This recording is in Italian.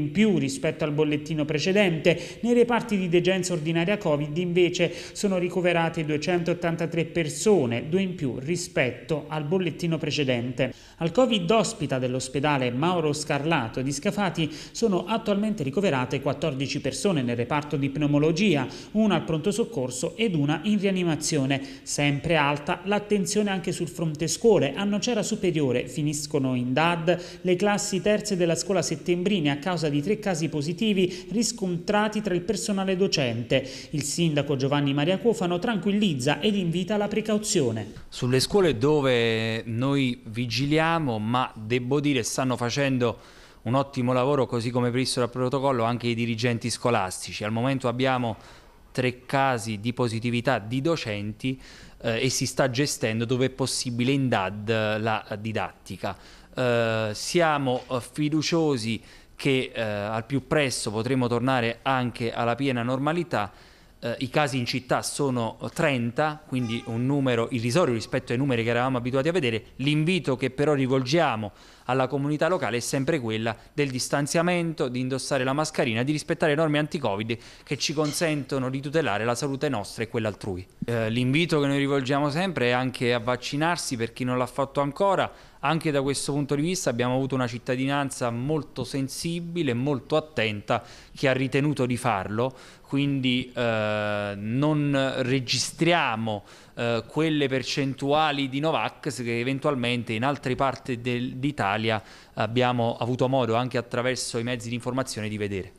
in più rispetto al bollettino precedente. Nei reparti di degenza ordinaria Covid invece sono ricoverate 283 persone, due in più rispetto al bollettino precedente. Al Covid ospita dell'ospedale Mauro Scarlato di Scafati sono attualmente ricoverate 14 persone nel reparto di pneumologia, una al pronto soccorso ed una in rianimazione. Sempre alta l'attenzione anche sul fronte scuole. A Nocera Superiore finiscono in DAD le classi terze della scuola settembrine a causa di tre casi positivi riscontrati tra il personale docente. Il sindaco Giovanni Maria Cofano tranquillizza ed invita alla precauzione. Sulle scuole dove noi vigiliamo, ma devo dire stanno facendo un ottimo lavoro così come previsto dal protocollo anche i dirigenti scolastici. Al momento abbiamo tre casi di positività di docenti eh, e si sta gestendo dove è possibile in DAD la didattica. Eh, siamo eh, fiduciosi che eh, al più presto potremo tornare anche alla piena normalità. Eh, I casi in città sono 30, quindi un numero irrisorio rispetto ai numeri che eravamo abituati a vedere. L'invito che però rivolgiamo alla comunità locale è sempre quella del distanziamento, di indossare la mascherina, di rispettare le norme anti-covid che ci consentono di tutelare la salute nostra e quella altrui. Eh, l'invito che noi rivolgiamo sempre è anche a vaccinarsi per chi non l'ha fatto ancora, anche da questo punto di vista abbiamo avuto una cittadinanza molto sensibile, molto attenta, che ha ritenuto di farlo, quindi eh, non registriamo eh, quelle percentuali di Novax che eventualmente in altre parti del, d'Italia abbiamo avuto modo anche attraverso i mezzi di informazione di vedere.